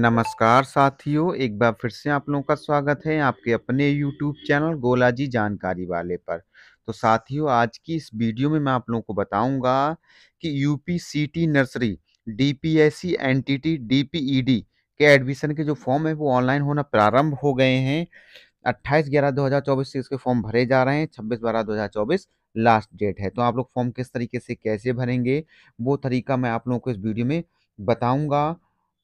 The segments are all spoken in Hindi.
नमस्कार साथियों एक बार फिर से आप लोगों का स्वागत है आपके अपने YouTube चैनल गोलाजी जानकारी वाले पर तो साथियों आज की इस वीडियो में मैं आप लोगों को बताऊंगा कि U P C T nursery D P S C N T T D P E D के एडमिशन के जो फॉर्म है वो ऑनलाइन होना प्रारंभ हो गए हैं 28 ग्यारह 2024 से इसके फॉर्म भरे जा रहे हैं 26 बारह 2024 लास्ट डेट है तो आप लोग फॉर्म किस तरीके से कैसे भरेंगे वो तरीका मैं आप लोगों को इस वीडियो में बताऊंगा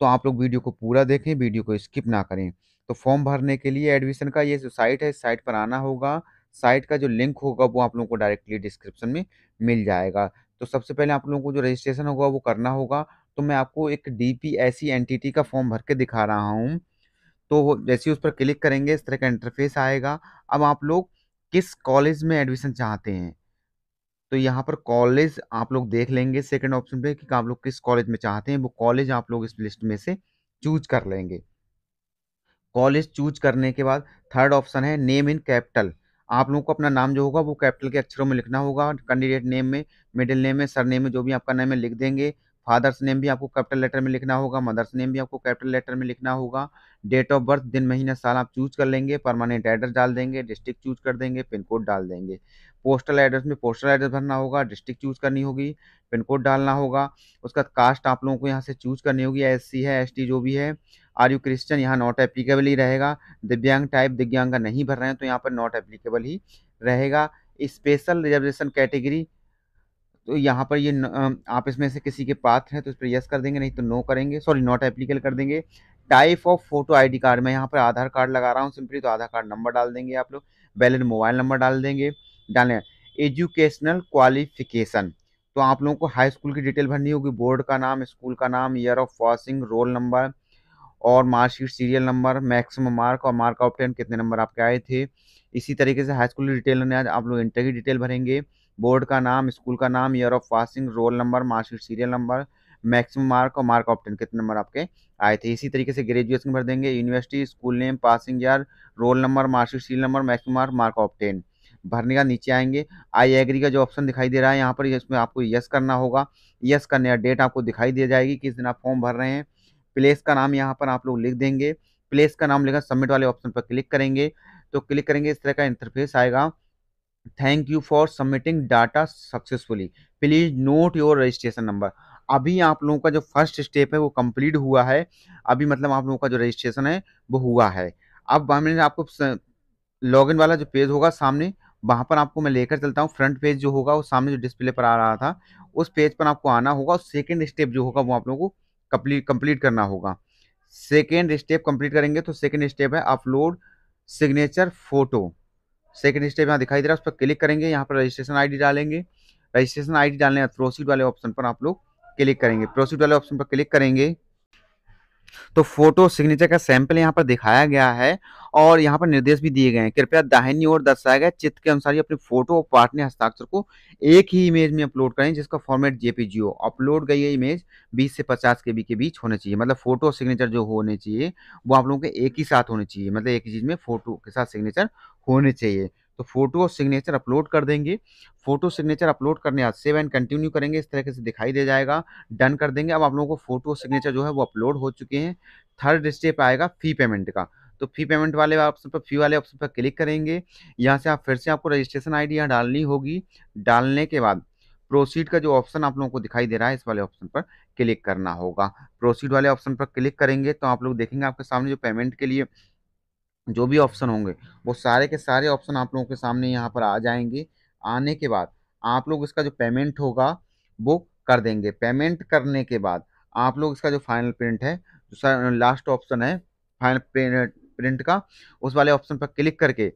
तो आप लोग वीडियो को पूरा देखें वीडियो को स्किप ना करें तो फॉर्म भरने के लिए एडमिशन का ये जो साइट है इस साइट पर आना होगा साइट का जो लिंक होगा वो आप लोगों को डायरेक्टली डिस्क्रिप्शन में मिल जाएगा तो सबसे पहले आप लोगों को जो रजिस्ट्रेशन होगा वो करना होगा तो मैं आपको एक डी पी टी एंटिटी का फॉर्म भर के दिखा रहा हूँ तो जैसे ही उस पर क्लिक करेंगे इस तरह का इंटरफेस आएगा अब आप लोग किस कॉलेज में एडमिशन चाहते हैं तो यहाँ पर कॉलेज आप लोग देख लेंगे सेकंड ऑप्शन पे कि आप लोग किस कॉलेज में चाहते हैं वो कॉलेज आप लोग इस लिस्ट में से चूज कर लेंगे कॉलेज चूज करने के बाद थर्ड ऑप्शन है नेम इन कैपिटल आप लोगों को अपना नाम जो होगा वो कैपिटल के अक्षरों में लिखना होगा कैंडिडेट नेम में मिडिल नेम में सर नेम में जो भी आपका नाम है लिख देंगे फादर्स नेम भी आपको कैपिटल लेटर में लिखना होगा मदर्स नेम भी आपको कैपिटल लेटर में लिखना होगा डेट ऑफ बर्थ दिन महीना साल आप चूज कर लेंगे परमानेंट एड्रेस डाल देंगे डिस्ट्रिक्ट चूज कर देंगे पिन कोड डाल देंगे पोस्टल एड्रेस में पोस्टल एड्रेस भरना होगा डिस्ट्रिक्ट चूज करनी होगी पिन कोड डालना होगा उसका कास्ट आप लोगों को यहाँ से चूज करनी होगी एस सी है एस टी जो भी है आर यू क्रिश्चियन यहाँ नॉट एप्लीकेबल ही रहेगा दिव्यांग टाइप दिव्यांग नहीं भर रहे हैं तो यहाँ पर नॉट एप्लीकेबल ही रहेगा स्पेशल रिजर्वेशन कैटेगरी तो यहाँ पर ये न आप इसमें से किसी के पात्र हैं तो इस पर यस कर देंगे नहीं तो नो करेंगे सॉरी नॉट एप्लीकेबल कर देंगे type of photo ID card मैं यहाँ पर आधार कार्ड लगा रहा हूँ सिंपली तो आधार कार्ड नंबर डाल देंगे आप लोग वैलिड मोबाइल नंबर डाल देंगे डालें एजुकेशनल क्वालिफिकेशन तो आप लोगों को हाई स्कूल की डिटेल भरनी होगी बोर्ड का नाम स्कूल का नाम year of passing roll number और marksheet serial number maximum mark और मार्क आउट टेन कितने नंबर आपके आए थे इसी तरीके से हाई स्कूल की डिटेल आप लोग इंटर की डिटेल भरेंगे बोर्ड का नाम स्कूल का नाम year of passing roll number marksheet serial number maximum mark और मार्क ऑप्टन कितने नंबर आपके आए थे इसी तरीके से ग्रेजुएशन भर देंगे university school name passing year roll number marksheet serial number maximum mark mark obtain भरने का नीचे आएंगे आई एग्री का जो ऑप्शन दिखाई दे रहा है यहाँ पर इसमें आपको यस करना होगा यस करने का डेट आपको दिखाई दे जाएगी किस दिन आप फॉर्म भर रहे हैं प्लेस का नाम यहाँ पर आप लोग लिख देंगे प्लेस का नाम लिखा सबमिट वाले ऑप्शन पर क्लिक करेंगे तो क्लिक करेंगे इस तरह का इंटरफेस आएगा thank you for submitting data successfully please note your registration number अभी आप लोगों का जो फर्स्ट स्टेप है वो कंप्लीट हुआ है अभी मतलब आप लोगों का जो रजिस्ट्रेशन है वो हुआ है अब मैंने आपको लॉगिन वाला जो पेज होगा सामने वहाँ पर आपको मैं लेकर चलता हूँ फ्रंट पेज जो होगा वो सामने जो डिस्प्ले पर आ रहा था उस पेज पर आपको आना होगा और सेकेंड स्टेप जो होगा वो आप लोगों को कंप्लीट कंप्लीट करना होगा सेकेंड स्टेप कंप्लीट करेंगे तो सेकेंड स्टेप है upload signature photo second step यहाँ दिखाई दे रहा है उस पर क्लिक करेंगे यहाँ पर रजिस्ट्रेशन आईडी डालेंगे रजिस्ट्रेशन आईडी डालने के बाद प्रोसीड वाले ऑप्शन पर आप लोग क्लिक करेंगे प्रोसीड वाले ऑप्शन पर क्लिक करेंगे तो फोटो सिग्नेचर का सैंपल यहाँ पर दिखाया गया है और यहाँ पर निर्देश भी दिए गए हैं कृपया दाहिनी ओर दर्शाया गया चित्र के अनुसार अपनी फोटो और पार्टनर हस्ताक्षर को एक ही इमेज में अपलोड करें जिसका फॉर्मेट जेपीजी अपलोड गई है इमेज 20 से 50 के बी के बीच होने चाहिए मतलब फोटो सिग्नेचर जो होने चाहिए वो आप लोगों के एक ही साथ होने चाहिए मतलब एक ही चीज़ में फोटो के साथ सिग्नेचर होने चाहिए तो फोटो और सिग्नेचर अपलोड कर देंगे फोटो सिग्नेचर अपलोड करने आज सेव एंड कंटिन्यू करेंगे इस तरीके से दिखाई दे जाएगा डन कर देंगे अब आप लोगों को फोटो और सिग्नेचर जो है वो अपलोड हो चुके हैं थर्ड स्टेप आएगा फ़ी पेमेंट का तो फी पेमेंट वाले ऑप्शन पर फी वाले ऑप्शन पर क्लिक करेंगे यहाँ से आप फिर से आपको रजिस्ट्रेशन आई डी यहाँ डालनी होगी डालने के बाद प्रोसीड का जो ऑप्शन आप लोगों को दिखाई दे रहा है इस वाले ऑप्शन पर क्लिक करना होगा प्रोसीड वाले ऑप्शन पर क्लिक करेंगे तो आप लोग देखेंगे आपके सामने जो पेमेंट के लिए जो भी ऑप्शन होंगे वो सारे के सारे ऑप्शन आप लोगों के सामने यहाँ पर आ जाएंगे आने के बाद आप लोग इसका जो पेमेंट होगा वो कर देंगे पेमेंट करने के बाद आप लोग इसका जो फाइनल प्रिंट है जो लास्ट ऑप्शन है फाइनल प्रिंट का उस वाले ऑप्शन पर क्लिक करके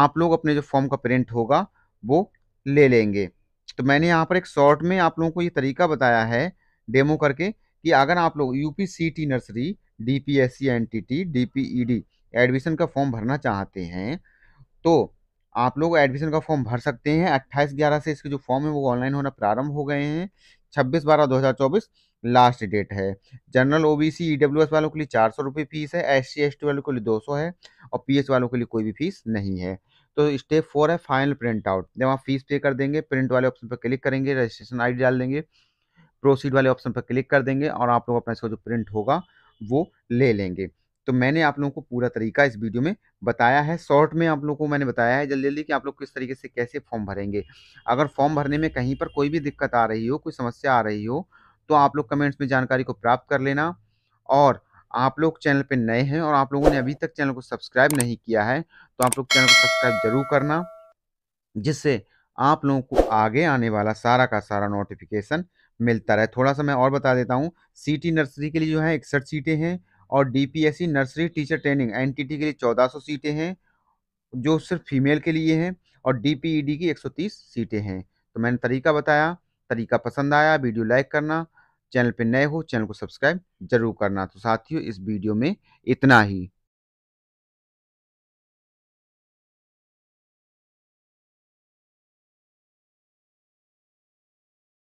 आप लोग अपने जो फॉर्म का प्रिंट होगा वो ले लेंगे तो मैंने यहाँ पर एक शॉर्ट में आप लोगों को ये तरीका बताया है डेमो करके कि अगर आप लोग U P C T nursery D P S C N T T D P E D admission का फॉर्म भरना चाहते हैं तो आप लोग एडमिशन का फॉर्म भर सकते हैं अट्ठाईस ग्यारह से इसके जो फॉर्म है वो ऑनलाइन होना प्रारंभ हो गए हैं छब्बीस बारह दो हज़ार चौबीस लास्ट डेट है जनरल ओबीसी ईडब्ल्यूएस वालों के लिए चार सौ रुपये फीस है एस सी एस टी वालों के लिए दो सौ है और एस वालों के लिए कोई भी फीस नहीं है तो स्टेप फोर है फाइनल प्रिंट आउट जब आप फीस पे कर देंगे प्रिंट वाले ऑप्शन पर क्लिक करेंगे रजिस्ट्रेशन डी डाल देंगे प्रोसीड वाले ऑप्शन पर क्लिक कर देंगे और आप लोग अपना इसका जो प्रिंट होगा वो ले लेंगे तो मैंने आप लोगों को पूरा तरीका इस वीडियो में बताया है शॉर्ट में आप लोगों को मैंने बताया है जल्दी जल्दी कि आप लोग किस तरीके से कैसे फॉर्म भरेंगे अगर फॉर्म भरने में कहीं पर कोई भी दिक्कत आ रही हो कोई समस्या आ रही हो तो आप लोग कमेंट्स में जानकारी को प्राप्त कर लेना और आप लोग चैनल पर नए हैं और आप लोगों ने अभी तक चैनल को सब्सक्राइब नहीं किया है तो आप लोग चैनल को सब्सक्राइब जरूर करना जिससे आप लोगों को आगे आने वाला सारा का सारा नोटिफिकेशन मिलता रहे थोड़ा सा मैं और बता देता हूँ सीटी नर्सरी के लिए जो है इकसठ सीटें हैं और D nursery teacher training N के लिए चौदह सीटें हैं जो सिर्फ फीमेल के लिए हैं और डी e की 130 सीटें हैं तो मैंने तरीका बताया तरीका पसंद आया वीडियो लाइक करना चैनल पर नए हो चैनल को सब्सक्राइब जरूर करना तो साथियों इस वीडियो में इतना ही